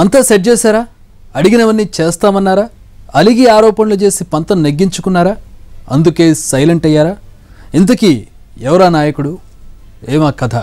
అంతా సెట్ చేశారా అడిగినవన్నీ చేస్తామన్నారా అలిగి ఆరోపణలు చేసి పంతం నెగ్గించుకున్నారా అందుకే సైలెంట్ అయ్యారా ఇంతకీ ఎవరా నాయకుడు ఏమా కథ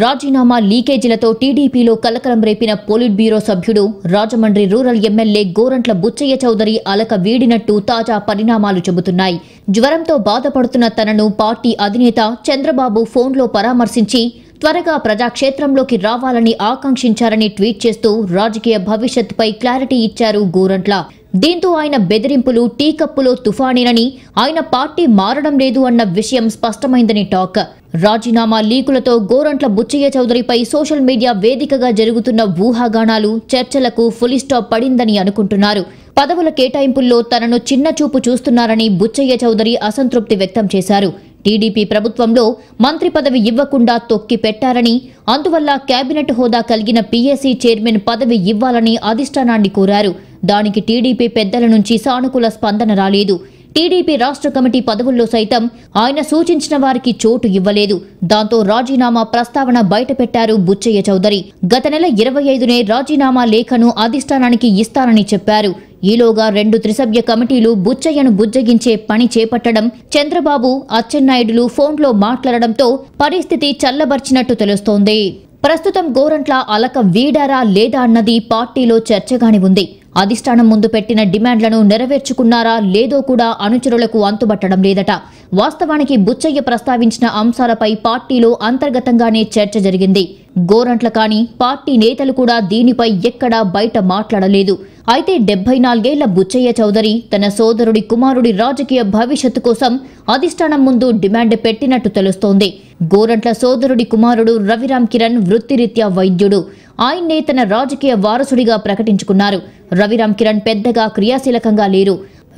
రాజీనామా లీకేజీలతో టీడీపీలో కలకలం రేపిన పోలిట్ బ్యూరో సభ్యుడు రాజమండ్రి రూరల్ ఎమ్మెల్యే గోరంట్ల బుచ్చయ్య చౌదరి అలక వీడినట్టు తాజా పరిణామాలు చెబుతున్నాయి జ్వరంతో బాధపడుతున్న తనను పార్టీ అధినేత చంద్రబాబు ఫోన్లో పరామర్శించి త్వరగా ప్రజాక్షేత్రంలోకి రావాలని ఆకాంక్షించారని ట్వీట్ చేస్తూ రాజకీయ భవిష్యత్పై క్లారిటీ ఇచ్చారు గోరంట్ల దీంతో ఆయన బెదిరింపులు టీ కప్పులో తుఫానేనని ఆయన పార్టీ మారడం లేదు అన్న విషయం స్పష్టమైందని టాక్ రాజీనామా లీకులతో గోరంట్ల బుచ్చయ్య చౌదరిపై సోషల్ మీడియా వేదికగా జరుగుతున్న ఊహాగానాలు చర్చలకు ఫులిస్టాప్ స్టాప్ పడిందని అనుకుంటున్నారు పదవుల కేటాయింపుల్లో తనను చిన్న చూపు చూస్తున్నారని బుచ్చయ్య చౌదరి అసంతృప్తి వ్యక్తం చేశారు టీడీపీ ప్రభుత్వంలో మంత్రి పదవి ఇవ్వకుండా తొక్కి పెట్టారని అందువల్ల కేబినెట్ హోదా కలిగిన పీఎస్సీ చైర్మన్ పదవి ఇవ్వాలని అధిష్టానాన్ని కోరారు దానికి టీడీపీ పెద్దల నుంచి సానుకూల స్పందన రాలేదు టీడీపీ రాష్ట్ర కమిటీ పదవుల్లో సైతం ఆయన సూచించిన వారికి చోటు ఇవ్వలేదు దాంతో రాజీనామా ప్రస్తావన బయటపెట్టారు బుచ్చయ్య చౌదరి గత నెల ఇరవై ఐదునే రాజీనామా లేఖను అధిష్టానానికి ఇస్తానని చెప్పారు ఈలోగా రెండు త్రిసభ్య కమిటీలు బుచ్చయ్యను బుజ్జగించే పని చేపట్టడం చంద్రబాబు అచ్చెన్నాయుడులు ఫోన్లో మాట్లాడడంతో పరిస్థితి చల్లబర్చినట్టు తెలుస్తోంది ప్రస్తుతం గోరంట్ల అలక వీడారా లేదా అన్నది పార్టీలో చర్చగాని ఉంది అధిష్టానం ముందు పెట్టిన డిమాండ్లను నెరవేర్చుకున్నారా లేదో కూడా అనుచరులకు అంతుబట్టడం లేదట వాస్తవానికి బుచ్చయ్య ప్రస్తావించిన అంశాలపై పార్టీలో అంతర్గతంగానే చర్చ జరిగింది గోరంట్ల కానీ పార్టీ నేతలు కూడా దీనిపై ఎక్కడా బయట మాట్లాడలేదు అయితే డెబ్బై నాలుగేళ్ల బుచ్చయ్య చౌదరి తన సోదరుడి కుమారుడి రాజకీయ భవిష్యత్తు కోసం అధిష్టానం ముందు డిమాండ్ పెట్టినట్టు తెలుస్తోంది గోరంట్ల సోదరుడి కుమారుడు రవిరామ్ కిరణ్ వృత్తిరీత్యా వైద్యుడు ఆయన్నే తన రాజకీయ వారసుడిగా ప్రకటించుకున్నారు రవిరామ్ కిరణ్ పెద్దగా క్రియాశీలకంగా లేరు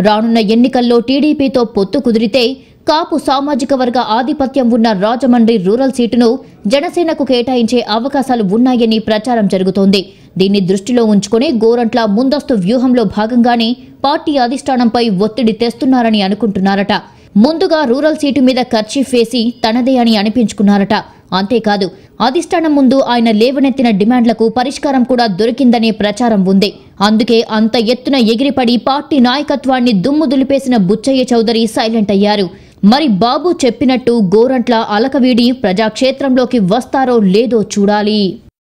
రానున్న ఎన్నికల్లో టీడీపీతో పొత్తు కుదిరితే కాపు సామాజిక వర్గ ఆధిపత్యం ఉన్న రాజమండ్రి రూరల్ సీటును జనసేనకు కేటాయించే అవకాశాలు ఉన్నాయని ప్రచారం జరుగుతోంది దీన్ని దృష్టిలో ఉంచుకుని గోరంట్ల ముందస్తు వ్యూహంలో భాగంగానే పార్టీ అధిష్టానంపై ఒత్తిడి తెస్తున్నారని అనుకుంటున్నారట ముందుగా రూరల్ సీటు మీద ఖర్చీ వేసి తనదే అని అనిపించుకున్నారట అంతేకాదు అధిష్టానం ముందు ఆయన లేవనెత్తిన డిమాండ్లకు పరిష్కారం కూడా దొరికిందనే ప్రచారం ఉంది అందుకే అంత ఎత్తున ఎగిరిపడి పార్టీ నాయకత్వాన్ని దుమ్ము దులిపేసిన బుచ్చయ్య చౌదరి సైలెంట్ అయ్యారు మరి బాబు చెప్పినట్టు గోరంట్ల అలకవీడి ప్రజాక్షేత్రంలోకి వస్తారో లేదో చూడాలి